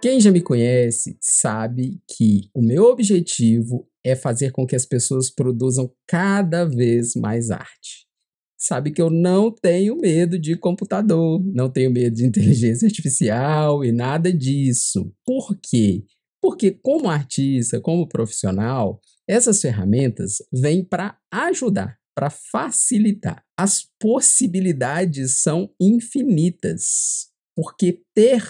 Quem já me conhece sabe que o meu objetivo é fazer com que as pessoas produzam cada vez mais arte. Sabe que eu não tenho medo de computador, não tenho medo de inteligência artificial e nada disso. Por quê? Porque, como artista, como profissional, essas ferramentas vêm para ajudar, para facilitar. As possibilidades são infinitas, porque ter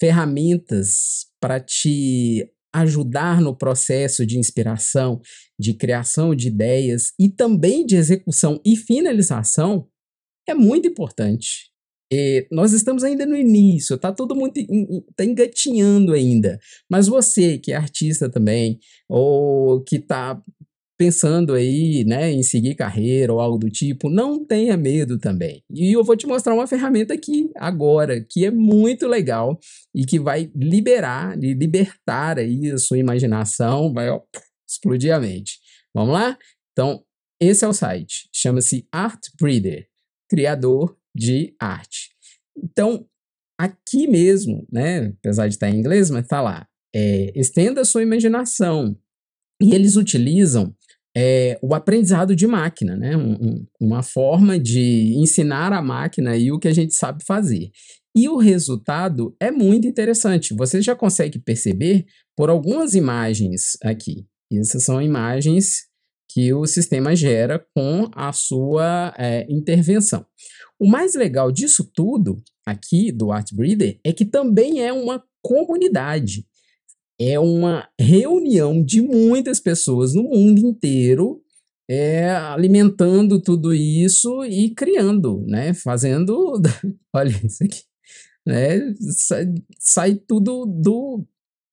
ferramentas para te ajudar no processo de inspiração, de criação de ideias e também de execução e finalização é muito importante. E nós estamos ainda no início, está todo mundo tá engatinhando ainda. Mas você que é artista também, ou que está pensando aí, né, em seguir carreira ou algo do tipo, não tenha medo também. E eu vou te mostrar uma ferramenta aqui agora que é muito legal e que vai liberar, libertar aí a sua imaginação, vai ó, explodir a mente. Vamos lá? Então, esse é o site, chama-se Art Breeder, criador de arte. Então, aqui mesmo, né, apesar de estar em inglês, mas tá lá, é, estenda a sua imaginação, e eles utilizam é, o aprendizado de máquina, né? Um, uma forma de ensinar a máquina e o que a gente sabe fazer. E o resultado é muito interessante. Você já consegue perceber por algumas imagens aqui. Essas são imagens que o sistema gera com a sua é, intervenção. O mais legal disso tudo aqui do Art Breeder é que também é uma comunidade é uma reunião de muitas pessoas no mundo inteiro, é, alimentando tudo isso e criando, né? Fazendo, olha isso aqui, né? Sai, sai tudo do,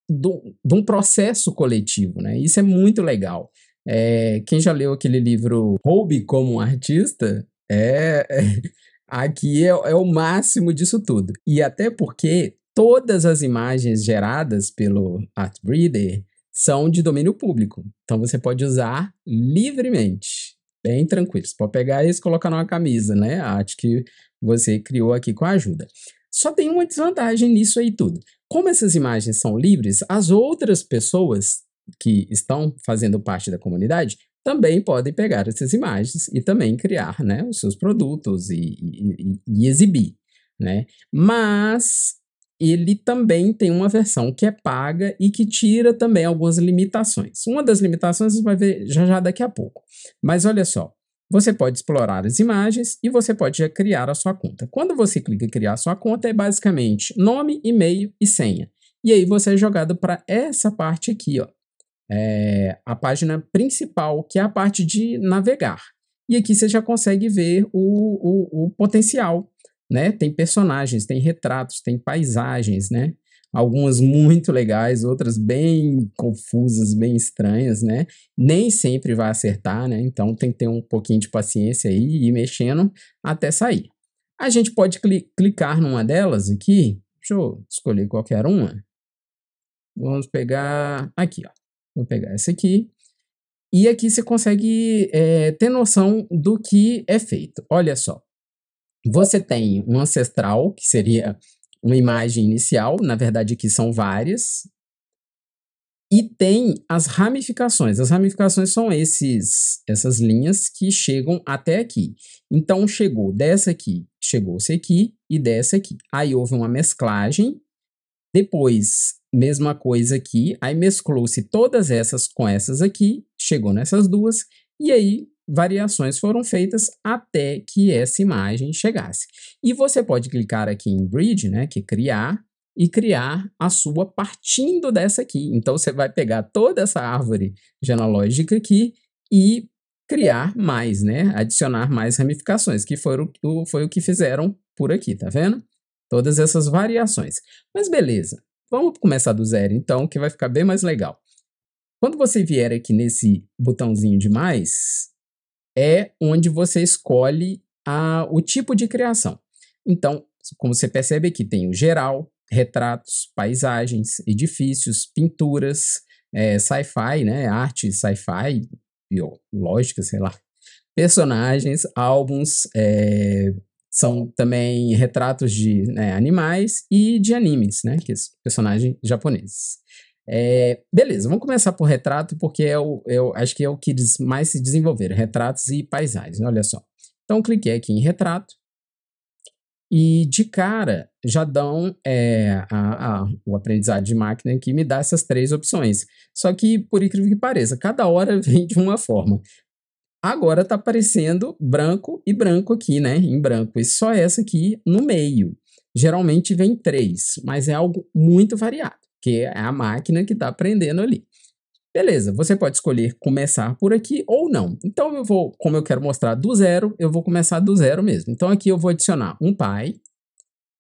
do, de um processo coletivo, né? Isso é muito legal. É, quem já leu aquele livro Hobby como um artista, é, é aqui é, é o máximo disso tudo. E até porque todas as imagens geradas pelo Artbreeder são de domínio público. Então você pode usar livremente, bem tranquilo. Você pode pegar e colocar numa camisa, né? A arte que você criou aqui com a ajuda. Só tem uma desvantagem nisso aí tudo. Como essas imagens são livres, as outras pessoas que estão fazendo parte da comunidade também podem pegar essas imagens e também criar né, os seus produtos e, e, e exibir. Né? Mas ele também tem uma versão que é paga e que tira também algumas limitações. Uma das limitações você vai ver já já daqui a pouco. Mas olha só, você pode explorar as imagens e você pode já criar a sua conta. Quando você clica em criar a sua conta, é basicamente nome, e-mail e senha. E aí você é jogado para essa parte aqui, ó. É a página principal, que é a parte de navegar. E aqui você já consegue ver o, o, o potencial né? Tem personagens, tem retratos, tem paisagens, né? Algumas muito legais, outras bem confusas, bem estranhas, né? Nem sempre vai acertar, né? Então tem que ter um pouquinho de paciência aí e ir mexendo até sair. A gente pode cli clicar numa delas aqui. Deixa eu escolher qualquer uma. Vamos pegar aqui, ó. Vou pegar essa aqui. E aqui você consegue é, ter noção do que é feito. Olha só. Você tem um ancestral, que seria uma imagem inicial, na verdade aqui são várias, e tem as ramificações. As ramificações são esses, essas linhas que chegam até aqui. Então, chegou dessa aqui, chegou-se aqui e dessa aqui. Aí houve uma mesclagem. Depois, mesma coisa aqui. Aí mesclou-se todas essas com essas aqui, chegou nessas duas. E aí variações foram feitas até que essa imagem chegasse. E você pode clicar aqui em Bridge, né, que é criar, e criar a sua partindo dessa aqui. Então você vai pegar toda essa árvore genealógica aqui e criar mais, né? Adicionar mais ramificações, que foi o, foi o que fizeram por aqui, tá vendo? Todas essas variações. Mas beleza, vamos começar do zero então, que vai ficar bem mais legal. Quando você vier aqui nesse botãozinho de mais, é onde você escolhe a, o tipo de criação. Então, como você percebe aqui, tem o geral, retratos, paisagens, edifícios, pinturas, é, sci-fi, né? Arte sci-fi, biológica, sei lá. Personagens, álbuns, é, são também retratos de né, animais e de animes, né? Que é personagens japoneses. É, beleza, vamos começar por retrato, porque é o, eu é acho que é o que mais se desenvolveu, retratos e paisagens, né? olha só. Então, cliquei aqui em retrato, e de cara já dão é, a, a, o aprendizado de máquina que me dá essas três opções. Só que, por incrível que pareça, cada hora vem de uma forma. Agora está aparecendo branco e branco aqui, né? Em branco. E só essa aqui no meio. Geralmente vem três, mas é algo muito variado porque é a máquina que está aprendendo ali. Beleza, você pode escolher começar por aqui ou não. Então eu vou, como eu quero mostrar do zero, eu vou começar do zero mesmo. Então aqui eu vou adicionar um pai,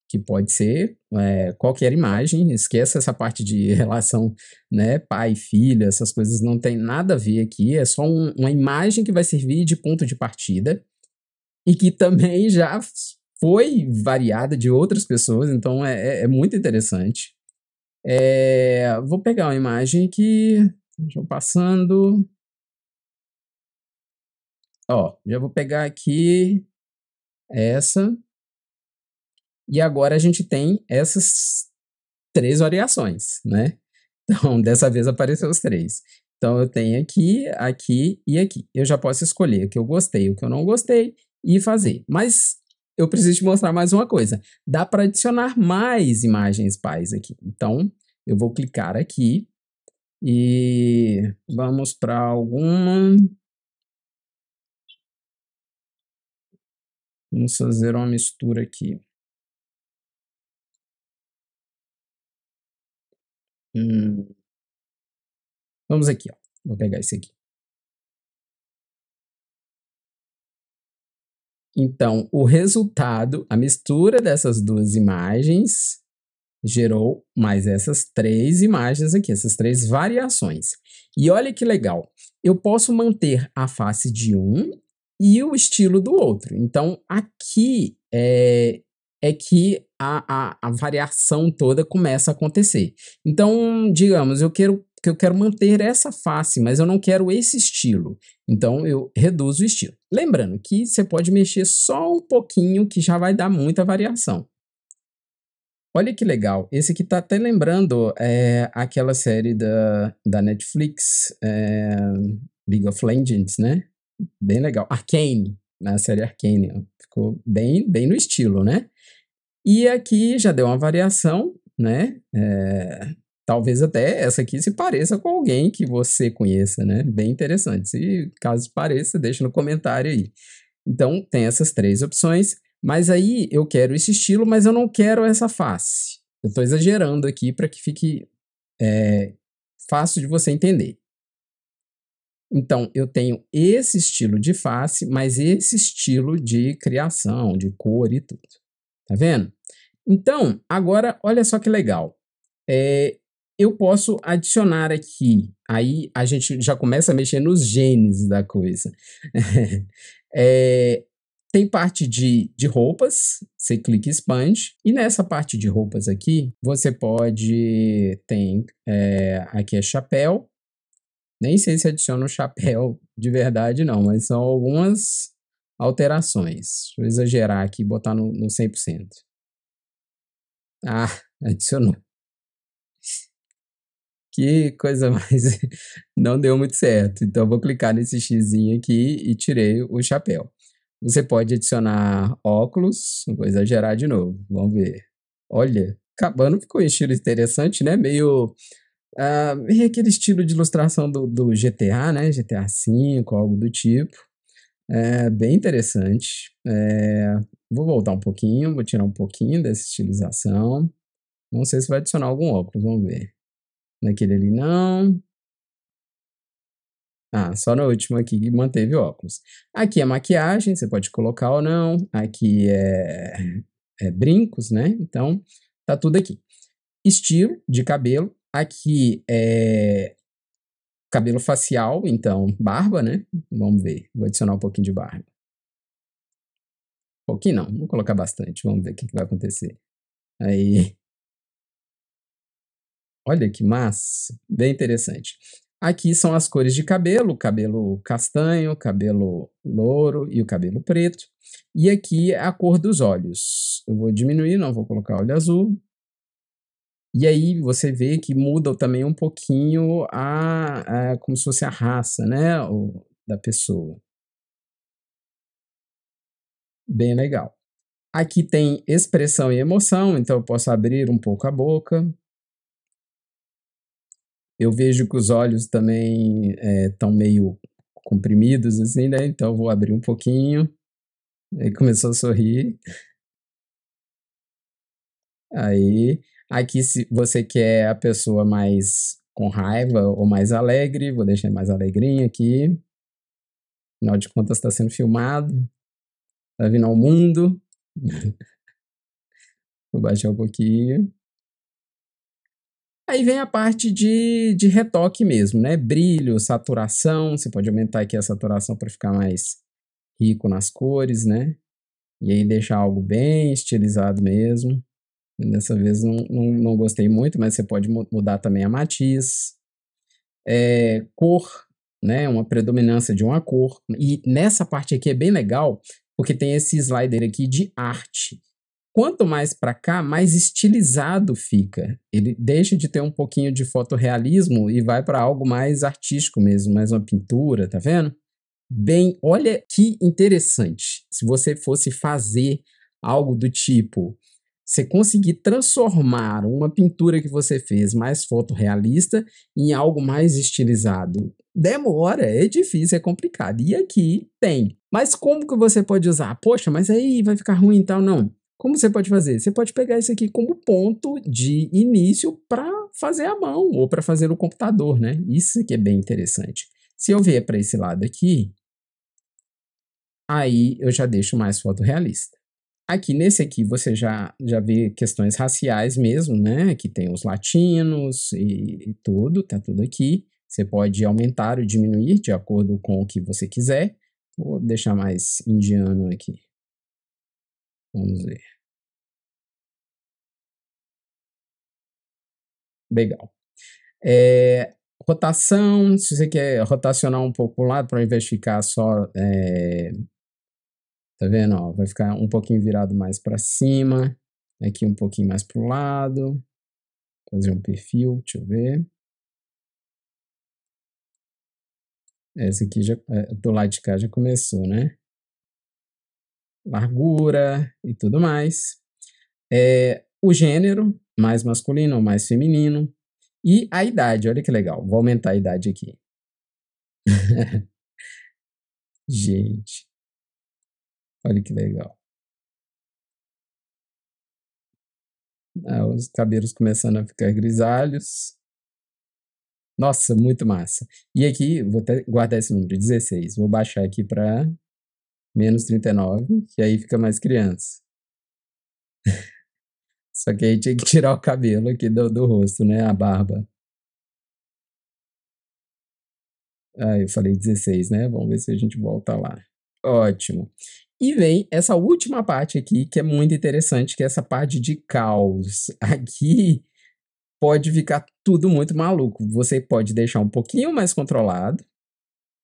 que pode ser é, qualquer imagem, esqueça essa parte de relação né, pai, filha, essas coisas não tem nada a ver aqui, é só um, uma imagem que vai servir de ponto de partida e que também já foi variada de outras pessoas, então é, é, é muito interessante. É, vou pegar uma imagem aqui, já passando. Ó, já vou pegar aqui essa. E agora a gente tem essas três variações, né? Então, dessa vez apareceu os três. Então, eu tenho aqui, aqui e aqui. Eu já posso escolher o que eu gostei, o que eu não gostei e fazer. Mas eu preciso te mostrar mais uma coisa. Dá para adicionar mais imagens pais aqui. Então, eu vou clicar aqui e vamos para alguma. Vamos fazer uma mistura aqui. Hum. Vamos aqui, ó. Vou pegar esse aqui. Então, o resultado, a mistura dessas duas imagens, gerou mais essas três imagens aqui, essas três variações. E olha que legal, eu posso manter a face de um e o estilo do outro. Então, aqui é, é que a, a, a variação toda começa a acontecer. Então, digamos, eu quero que eu quero manter essa face, mas eu não quero esse estilo. Então, eu reduzo o estilo. Lembrando que você pode mexer só um pouquinho que já vai dar muita variação. Olha que legal, esse aqui tá até lembrando é, aquela série da, da Netflix, é, League of Legends, né? Bem legal, Arcane, na né? série Arcane, ficou bem, bem no estilo, né? E aqui já deu uma variação, né? É, talvez até essa aqui se pareça com alguém que você conheça, né? Bem interessante. Se caso pareça, deixa no comentário aí. Então, tem essas três opções, mas aí eu quero esse estilo, mas eu não quero essa face. Eu estou exagerando aqui para que fique é, fácil de você entender. Então, eu tenho esse estilo de face, mas esse estilo de criação, de cor e tudo. Tá vendo? Então, agora, olha só que legal. É, eu posso adicionar aqui. Aí a gente já começa a mexer nos genes da coisa. é, tem parte de, de roupas, você clica expande, e nessa parte de roupas aqui, você pode. Tem. É, aqui é chapéu. Nem sei se adiciona um chapéu de verdade, não, mas são algumas alterações. Vou exagerar aqui e botar no, no 100%. Ah, adicionou que coisa mais. não deu muito certo. Então, vou clicar nesse Xzinho aqui e tirei o chapéu. Você pode adicionar óculos. Vou exagerar de novo. Vamos ver. Olha, acabando ficou um estilo interessante, né? Meio. Uh, meio aquele estilo de ilustração do, do GTA, né? GTA V, algo do tipo. É bem interessante. É, vou voltar um pouquinho, vou tirar um pouquinho dessa estilização. Não sei se vai adicionar algum óculos, vamos ver. Naquele ali não. Ah, só no último aqui que manteve óculos. Aqui é maquiagem, você pode colocar ou não. Aqui é, é brincos, né? Então, tá tudo aqui. Estilo de cabelo. Aqui é cabelo facial, então barba, né? Vamos ver. Vou adicionar um pouquinho de barba. Um pouquinho não, vou colocar bastante. Vamos ver o que, que vai acontecer. Aí, Olha que massa, bem interessante. Aqui são as cores de cabelo, cabelo castanho, cabelo louro e o cabelo preto. E aqui é a cor dos olhos. Eu vou diminuir, não vou colocar olho azul. E aí você vê que muda também um pouquinho a, a como se fosse a raça, né, o, da pessoa. Bem legal. Aqui tem expressão e emoção, então eu posso abrir um pouco a boca, eu vejo que os olhos também estão é, meio comprimidos, assim, né? Então vou abrir um pouquinho. Aí começou a sorrir. Aí, aqui se você quer a pessoa mais com raiva ou mais alegre, vou deixar mais alegrinha aqui. Afinal de contas, está sendo filmado. Está vindo ao mundo. vou baixar um pouquinho. Aí vem a parte de, de retoque mesmo, né? Brilho, saturação, você pode aumentar aqui a saturação para ficar mais rico nas cores, né? E aí deixar algo bem estilizado mesmo. Dessa vez não, não, não gostei muito, mas você pode mudar também a matiz. É, cor, né? Uma predominância de uma cor. E nessa parte aqui é bem legal, porque tem esse slider aqui de arte. Quanto mais para cá, mais estilizado fica. Ele deixa de ter um pouquinho de fotorrealismo e vai para algo mais artístico mesmo, mais uma pintura, tá vendo? Bem, olha que interessante. Se você fosse fazer algo do tipo, você conseguir transformar uma pintura que você fez mais fotorrealista em algo mais estilizado. Demora, é difícil, é complicado. E aqui tem. Mas como que você pode usar? Poxa, mas aí vai ficar ruim e tal. Não. Como você pode fazer? Você pode pegar isso aqui como ponto de início para fazer a mão ou para fazer o computador, né? Isso que é bem interessante. Se eu vier para esse lado aqui, aí eu já deixo mais fotorrealista. Aqui nesse aqui você já, já vê questões raciais mesmo, né? Aqui tem os latinos e, e tudo, tá tudo aqui. Você pode aumentar ou diminuir de acordo com o que você quiser. Vou deixar mais indiano aqui. Vamos ver. Legal. É, rotação, se você quer rotacionar um pouco para lado, para invés de ficar só. É, tá vendo? Ó, vai ficar um pouquinho virado mais para cima, aqui um pouquinho mais para o lado. Fazer um perfil, deixa eu ver. Esse aqui já, eh, do lado de cá já começou, né? largura e tudo mais. É, o gênero, mais masculino ou mais feminino. E a idade, olha que legal. Vou aumentar a idade aqui. Gente, olha que legal. Ah, os cabelos começando a ficar grisalhos. Nossa, muito massa. E aqui, vou guardar esse número, 16. Vou baixar aqui para menos 39, que aí fica mais criança. Só que aí tinha que tirar o cabelo aqui do, do rosto, né? A barba. Ah, eu falei 16, né? Vamos ver se a gente volta lá. Ótimo. E vem essa última parte aqui, que é muito interessante, que é essa parte de caos. Aqui pode ficar tudo muito maluco. Você pode deixar um pouquinho mais controlado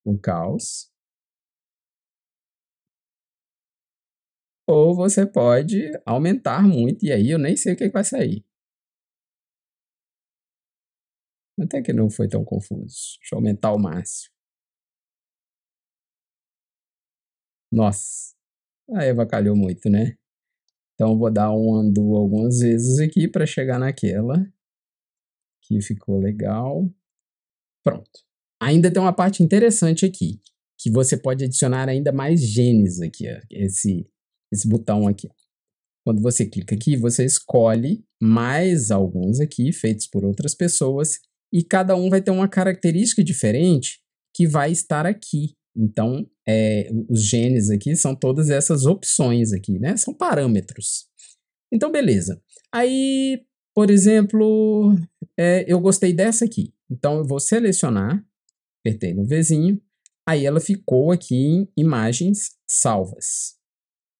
o caos, ou você pode aumentar muito, e aí eu nem sei o que, vai sair. Até que não foi tão confuso. Deixa eu aumentar o máximo. Nossa, a Eva calhou muito, né? Então vou dar um undo algumas vezes aqui para chegar naquela que ficou legal. Pronto. Ainda tem uma parte interessante aqui, que você pode adicionar ainda mais genes aqui, ó. esse esse botão aqui. Quando você clica aqui, você escolhe mais alguns aqui, feitos por outras pessoas, e cada um vai ter uma característica diferente que vai estar aqui. Então, é, os genes aqui são todas essas opções aqui, né? São parâmetros. Então, beleza. Aí, por exemplo, é, eu gostei dessa aqui. Então, eu vou selecionar, apertei no Vzinho, aí ela ficou aqui em imagens salvas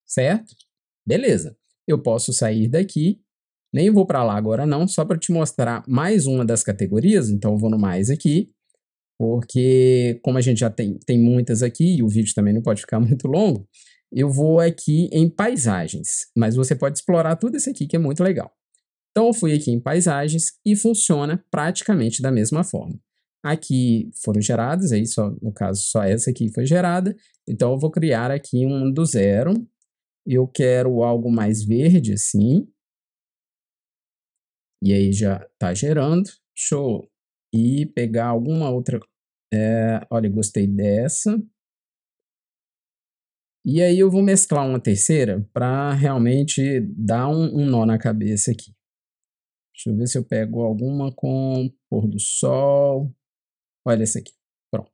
certo? Beleza. Eu posso sair daqui, nem vou para lá agora não, só para te mostrar mais uma das categorias, então eu vou no mais aqui, porque como a gente já tem, tem muitas aqui e o vídeo também não pode ficar muito longo, eu vou aqui em paisagens, mas você pode explorar tudo isso aqui que é muito legal. Então eu fui aqui em paisagens e funciona praticamente da mesma forma. Aqui foram geradas, aí só, no caso só essa aqui foi gerada, então eu vou criar aqui um do zero, eu quero algo mais verde, assim. E aí já está gerando. Show. E pegar alguma outra. É, olha, gostei dessa. E aí eu vou mesclar uma terceira para realmente dar um, um nó na cabeça aqui. Deixa eu ver se eu pego alguma com pôr do sol. Olha essa aqui. Pronto.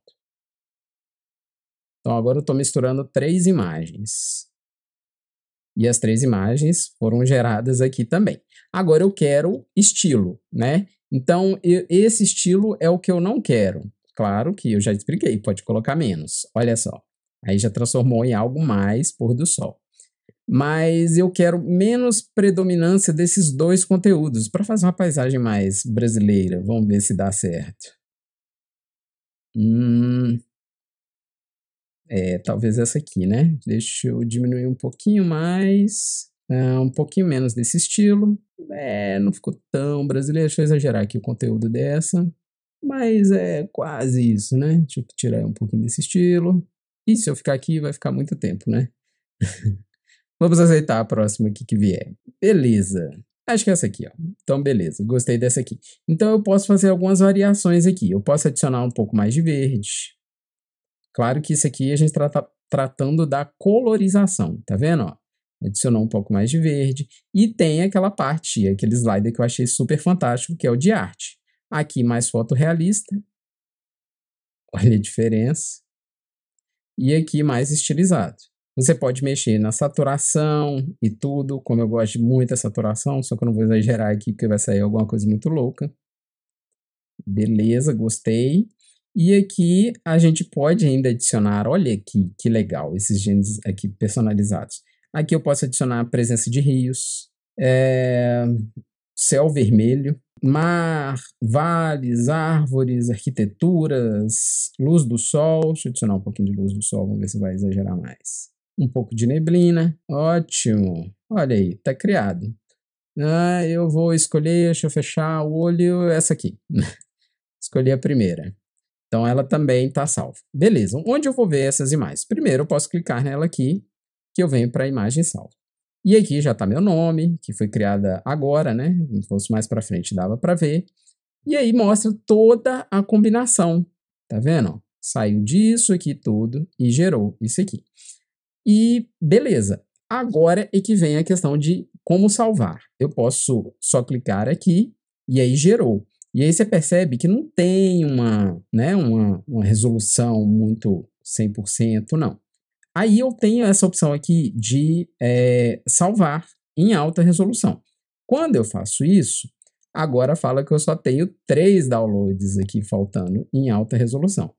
Então agora eu estou misturando três imagens. E as três imagens foram geradas aqui também. Agora eu quero estilo, né? Então, eu, esse estilo é o que eu não quero. Claro que eu já expliquei, pode colocar menos. Olha só. Aí já transformou em algo mais pôr do sol. Mas eu quero menos predominância desses dois conteúdos para fazer uma paisagem mais brasileira. Vamos ver se dá certo. Hum, é, talvez essa aqui, né? Deixa eu diminuir um pouquinho mais, é, um pouquinho menos desse estilo. É, não ficou tão brasileiro, deixa eu exagerar aqui o conteúdo dessa. Mas é quase isso, né? Deixa eu tirar um pouquinho desse estilo. E se eu ficar aqui, vai ficar muito tempo, né? Vamos aceitar a próxima aqui que vier. Beleza. Acho que é essa aqui, ó. Então, beleza. Gostei dessa aqui. Então, eu posso fazer algumas variações aqui. Eu posso adicionar um pouco mais de verde. Claro que isso aqui a gente está tratando da colorização, tá vendo? Ó? Adicionou um pouco mais de verde. E tem aquela parte, aquele slider que eu achei super fantástico, que é o de arte. Aqui mais fotorrealista. Olha a diferença. E aqui mais estilizado. Você pode mexer na saturação e tudo, como eu gosto de muita saturação, só que eu não vou exagerar aqui porque vai sair alguma coisa muito louca. Beleza, gostei. E aqui a gente pode ainda adicionar, olha que, que legal, esses genes aqui personalizados. Aqui eu posso adicionar a presença de rios, é, céu vermelho, mar, vales, árvores, arquiteturas, luz do sol. Deixa eu adicionar um pouquinho de luz do sol, vamos ver se vai exagerar mais. Um pouco de neblina, ótimo. Olha aí, tá criado. Ah, eu vou escolher, deixa eu fechar o olho, essa aqui. Escolhi a primeira. Então ela também está salva. Beleza, onde eu vou ver essas imagens? Primeiro eu posso clicar nela aqui, que eu venho para a imagem salva. E aqui já está meu nome, que foi criada agora, né? Se fosse mais para frente dava para ver. E aí mostra toda a combinação, tá vendo? Saiu disso aqui tudo e gerou isso aqui. E beleza, agora é que vem a questão de como salvar. Eu posso só clicar aqui e aí gerou. E aí você percebe que não tem uma, né, uma, uma resolução muito 100%, não. Aí eu tenho essa opção aqui de é, salvar em alta resolução. Quando eu faço isso, agora fala que eu só tenho três downloads aqui faltando em alta resolução.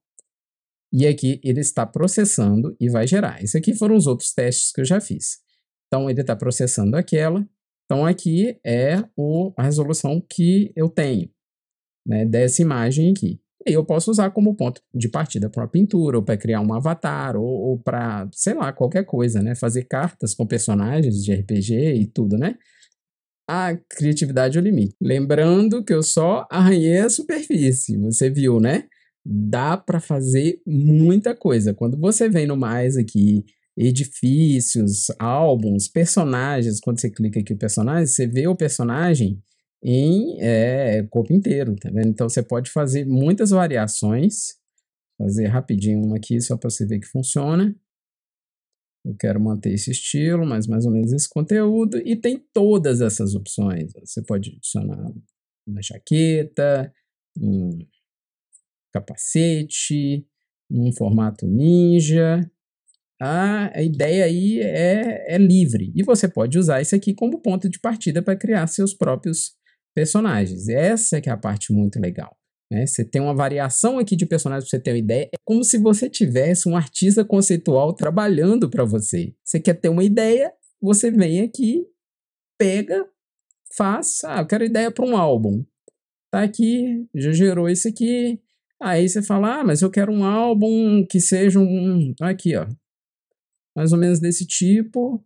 E aqui ele está processando e vai gerar. Isso aqui foram os outros testes que eu já fiz. Então ele está processando aquela. Então aqui é o, a resolução que eu tenho né, dessa imagem aqui. E eu posso usar como ponto de partida para uma pintura, ou para criar um avatar, ou, ou para, sei lá, qualquer coisa, né? Fazer cartas com personagens de RPG e tudo, né? A criatividade é o limite. Lembrando que eu só arranhei a superfície, você viu, né? Dá para fazer muita coisa. Quando você vem no mais aqui, edifícios, álbuns, personagens, quando você clica aqui o personagem, você vê o personagem em é, corpo inteiro, tá vendo? Então você pode fazer muitas variações. Vou fazer rapidinho uma aqui só para você ver que funciona. Eu quero manter esse estilo, mas mais ou menos esse conteúdo. E tem todas essas opções. Você pode adicionar uma jaqueta, um capacete, um formato ninja. A, ideia aí é, é livre. E você pode usar isso aqui como ponto de partida para criar seus próprios personagens. Essa que é a parte muito legal. Né? Você tem uma variação aqui de personagens para você ter uma ideia. É como se você tivesse um artista conceitual trabalhando para você. Você quer ter uma ideia, você vem aqui, pega, faz. Ah, eu quero ideia para um álbum. Tá aqui, já gerou isso aqui. Aí você fala, ah, mas eu quero um álbum que seja um. Aqui, ó. Mais ou menos desse tipo.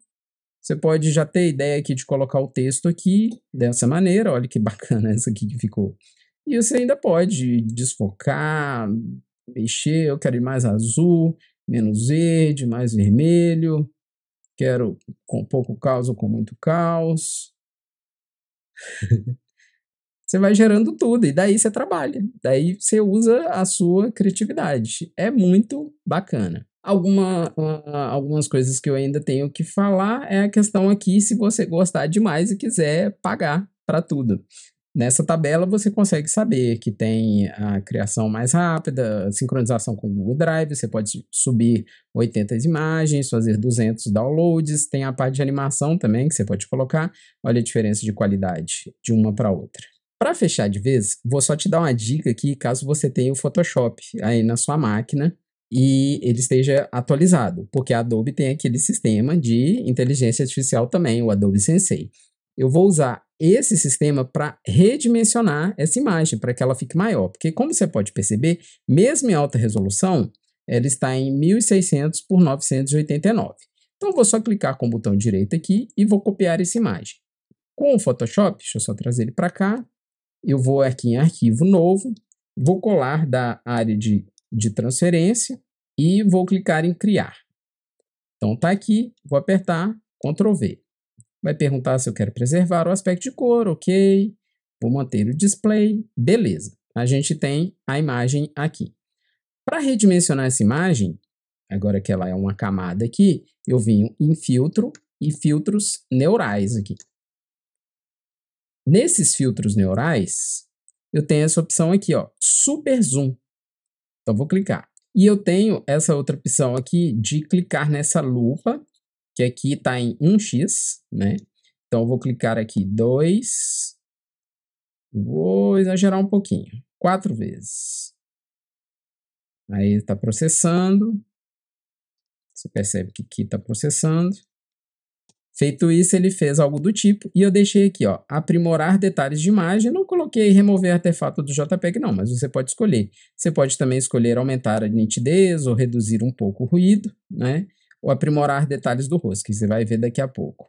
Você pode já ter ideia aqui de colocar o texto aqui dessa maneira. Olha que bacana essa aqui que ficou. E você ainda pode desfocar, mexer. Eu quero ir mais azul, menos verde, mais vermelho. Quero com pouco caos ou com muito caos. Você vai gerando tudo e daí você trabalha. Daí você usa a sua criatividade. É muito bacana. Alguma, ah, algumas coisas que eu ainda tenho que falar é a questão aqui se você gostar demais e quiser pagar para tudo. Nessa tabela você consegue saber que tem a criação mais rápida, sincronização com o Google Drive, você pode subir 80 imagens, fazer 200 downloads, tem a parte de animação também que você pode colocar. Olha a diferença de qualidade de uma para outra. Para fechar de vez, vou só te dar uma dica aqui, caso você tenha o Photoshop aí na sua máquina e ele esteja atualizado, porque a Adobe tem aquele sistema de inteligência artificial também, o Adobe Sensei. Eu vou usar esse sistema para redimensionar essa imagem, para que ela fique maior, porque como você pode perceber, mesmo em alta resolução, ela está em 1600 por 989. Então, vou só clicar com o botão direito aqui e vou copiar essa imagem. Com o Photoshop, deixa eu só trazer ele para cá, eu vou aqui em arquivo novo, vou colar da área de, de transferência e vou clicar em criar. Então está aqui, vou apertar Ctrl V. Vai perguntar se eu quero preservar o aspecto de cor, ok. Vou manter o display, beleza. A gente tem a imagem aqui. Para redimensionar essa imagem, agora que ela é uma camada aqui, eu vim em filtro e filtros neurais aqui. Nesses filtros neurais, eu tenho essa opção aqui, ó, super zoom. Então vou clicar. E eu tenho essa outra opção aqui de clicar nessa lupa, que aqui está em 1x, né? Então vou clicar aqui 2, vou exagerar um pouquinho, quatro vezes. Aí está processando, você percebe que aqui está processando. Feito isso, ele fez algo do tipo, e eu deixei aqui, ó, aprimorar detalhes de imagem, não coloquei remover artefato do JPEG não, mas você pode escolher. Você pode também escolher aumentar a nitidez ou reduzir um pouco o ruído, né? Ou aprimorar detalhes do rosto, que você vai ver daqui a pouco.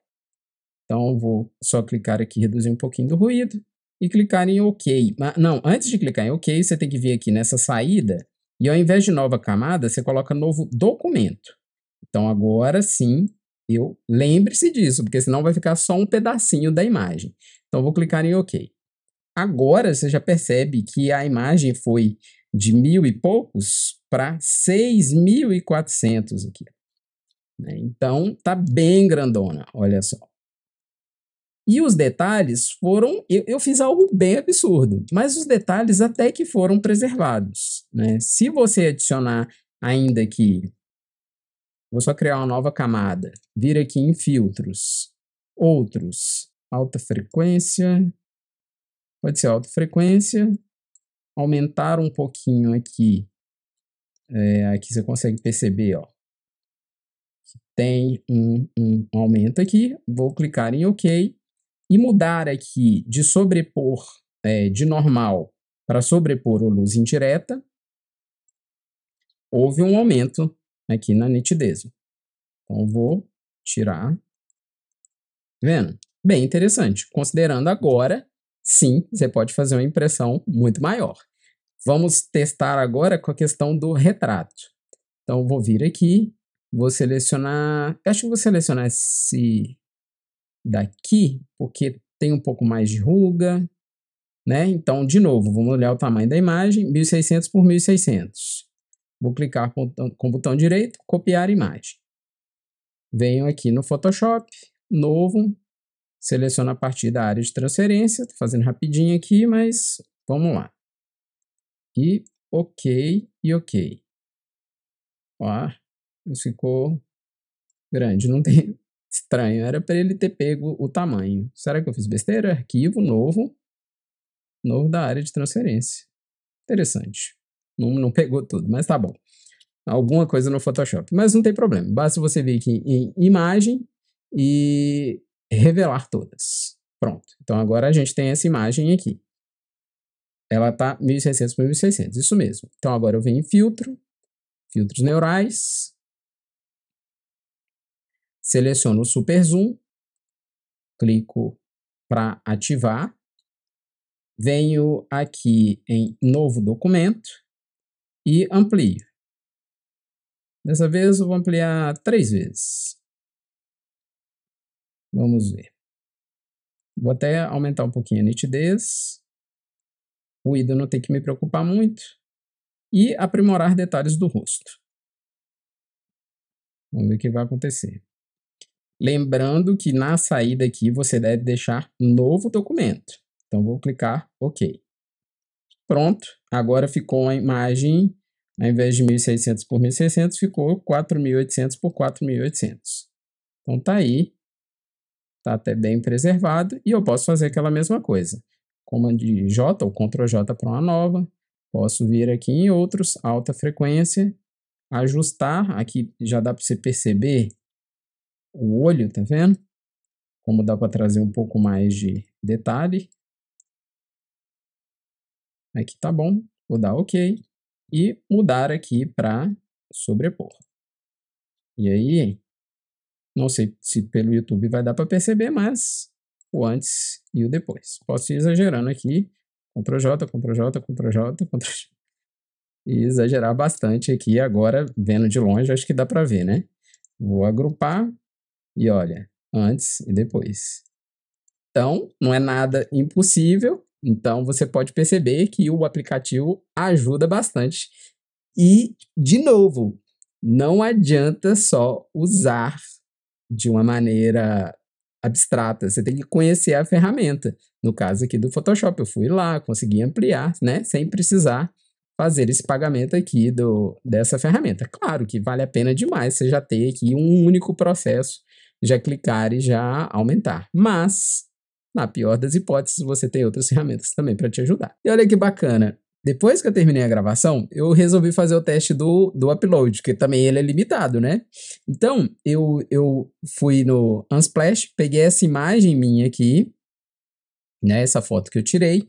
Então, vou só clicar aqui, reduzir um pouquinho do ruído e clicar em OK. Mas, não, antes de clicar em OK, você tem que vir aqui nessa saída e ao invés de nova camada, você coloca novo documento. Então, agora sim, viu? Lembre-se disso, porque senão vai ficar só um pedacinho da imagem. Então, vou clicar em OK. Agora, você já percebe que a imagem foi de mil e poucos para 6.400 aqui. Né? Então, tá bem grandona, olha só. E os detalhes foram. Eu, eu, fiz algo bem absurdo, mas os detalhes até que foram preservados. Né? Se você adicionar ainda aqui Vou só criar uma nova camada. Vir aqui em filtros. Outros. Alta frequência. Pode ser alta frequência. Aumentar um pouquinho aqui. É, aqui você consegue perceber, ó. Tem um, um aumento aqui. Vou clicar em OK. E mudar aqui de sobrepor é, de normal para sobrepor ou luz indireta. Houve um aumento aqui na nitidez. Então, vou tirar. Tá vendo? Bem interessante. Considerando agora, sim, você pode fazer uma impressão muito maior. Vamos testar agora com a questão do retrato. Então, vou vir aqui, vou selecionar... Acho que vou selecionar esse daqui, porque tem um pouco mais de ruga, né? Então, de novo, vamos olhar o tamanho da imagem, 1600 por 1600. Vou clicar com, o botão direito, copiar imagem. Venho aqui no Photoshop, novo, seleciono a partir da área de transferência, estou fazendo rapidinho aqui, mas vamos lá. E ok e ok. Ó, ficou grande, não tem estranho, era para ele ter pego o tamanho. Será que eu fiz besteira? Arquivo novo, novo da área de transferência. Interessante. Não, não pegou tudo, mas tá bom. Alguma coisa no Photoshop. Mas não tem problema. Basta você vir aqui em imagem e revelar todas. Pronto. Então agora a gente tem essa imagem aqui. Ela tá 1600 por 1600, isso mesmo. Então agora eu venho em filtro, filtros neurais, seleciono o super zoom, clico para ativar, venho aqui em novo documento e amplie. Dessa vez eu vou ampliar três vezes. Vamos ver. Vou até aumentar um pouquinho a nitidez. O ido não tem que me preocupar muito. E aprimorar detalhes do rosto. Vamos ver o que vai acontecer. Lembrando que na saída aqui você deve deixar novo documento. Então vou clicar OK. Pronto, agora ficou a imagem ao invés de 1.600 por 1.600, ficou 4.800 por 4.800. Então tá aí, tá até bem preservado, e eu posso fazer aquela mesma coisa. Comando J ou Ctrl J para uma nova, posso vir aqui em outros, alta frequência, ajustar, aqui já dá para você perceber o olho, tá vendo? Como dá para trazer um pouco mais de detalhe. Aqui tá bom, vou dar OK e mudar aqui para sobrepor. E aí, não sei se pelo YouTube vai dar para perceber, mas o antes e o depois. Posso ir exagerando aqui, Ctrl J, Ctrl J, Ctrl J, Ctrl J. E exagerar bastante aqui, agora vendo de longe, acho que dá para ver, né? Vou agrupar e olha, antes e depois. Então, não é nada impossível, então você pode perceber que o aplicativo ajuda bastante. E, de novo, não adianta só usar de uma maneira abstrata, você tem que conhecer a ferramenta. No caso aqui do Photoshop, eu fui lá, consegui ampliar, né, sem precisar fazer esse pagamento aqui do, dessa ferramenta. Claro que vale a pena demais você já ter aqui um único processo, já clicar e já aumentar. Mas na pior das hipóteses, você tem outras ferramentas também para te ajudar. E olha que bacana. Depois que eu terminei a gravação, eu resolvi fazer o teste do, do upload, que também ele é limitado, né? Então, eu, eu fui no Unsplash, peguei essa imagem minha aqui, né? Essa foto que eu tirei,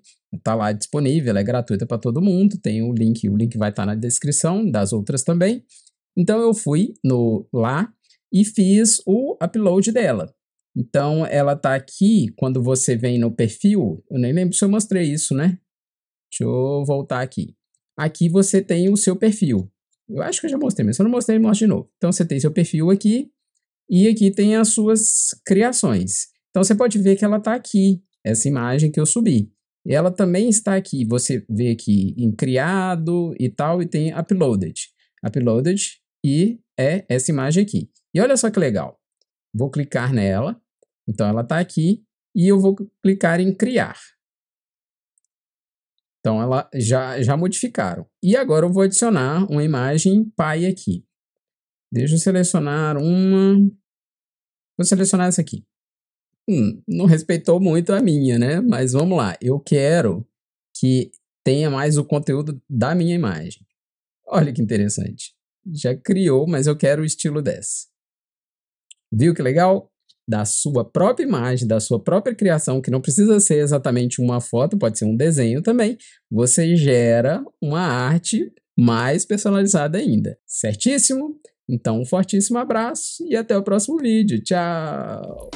tá lá disponível, é gratuita para todo mundo, tem o link, o link vai estar tá na descrição das outras também. Então eu fui no lá e fiz o upload dela. Então, ela está aqui, quando você vem no perfil, eu nem lembro se eu mostrei isso, né? Deixa eu voltar aqui. Aqui você tem o seu perfil. Eu acho que eu já mostrei, mas se eu não mostrei, mostre de novo. Então, você tem seu perfil aqui e aqui tem as suas criações. Então, você pode ver que ela está aqui, essa imagem que eu subi. Ela também está aqui, você vê aqui em criado e tal, e tem uploaded. Uploaded e é essa imagem aqui. E olha só que legal. Vou clicar nela então ela está aqui e eu vou clicar em criar. Então ela já, já modificaram. E agora eu vou adicionar uma imagem pai aqui. Deixa eu selecionar uma. Vou selecionar essa aqui. Hum, não respeitou muito a minha, né? Mas vamos lá. Eu quero que tenha mais o conteúdo da minha imagem. Olha que interessante. Já criou, mas eu quero o estilo dessa. Viu que legal? da sua própria imagem, da sua própria criação, que não precisa ser exatamente uma foto, pode ser um desenho também, você gera uma arte mais personalizada ainda. Certíssimo? Então, um fortíssimo abraço e até o próximo vídeo. Tchau!